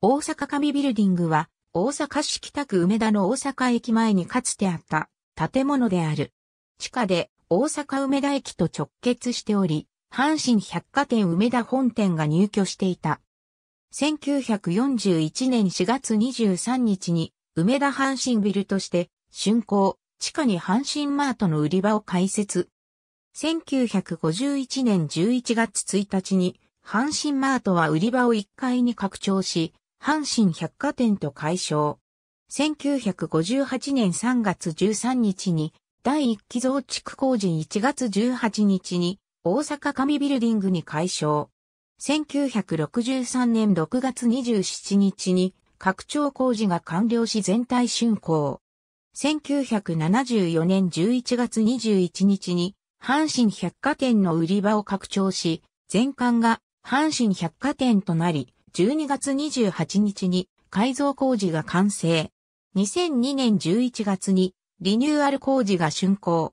大阪上ビルディングは、大阪市北区梅田の大阪駅前にかつてあった建物である。地下で大阪梅田駅と直結しており、阪神百貨店梅田本店が入居していた。1941年4月23日に梅田阪神ビルとして竣工、地下に阪神マートの売り場を開設。1951年11月1日に阪神マートは売り場を1階に拡張し、阪神百貨店と解消。1958年3月13日に第1期増築工事1月18日に大阪紙ビルディングに解消。1963年6月27日に拡張工事が完了し全体竣工。1974年11月21日に阪神百貨店の売り場を拡張し、全館が阪神百貨店となり、12月28日に改造工事が完成。2002年11月にリニューアル工事が竣工。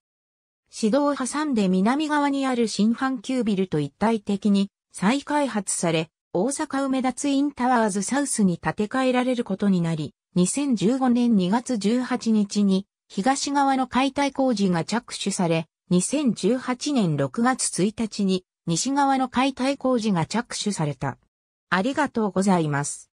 市道を挟んで南側にある新阪急ビルと一体的に再開発され、大阪梅田ツインタワーズサウスに建て替えられることになり、2015年2月18日に東側の解体工事が着手され、2018年6月1日に西側の解体工事が着手された。ありがとうございます。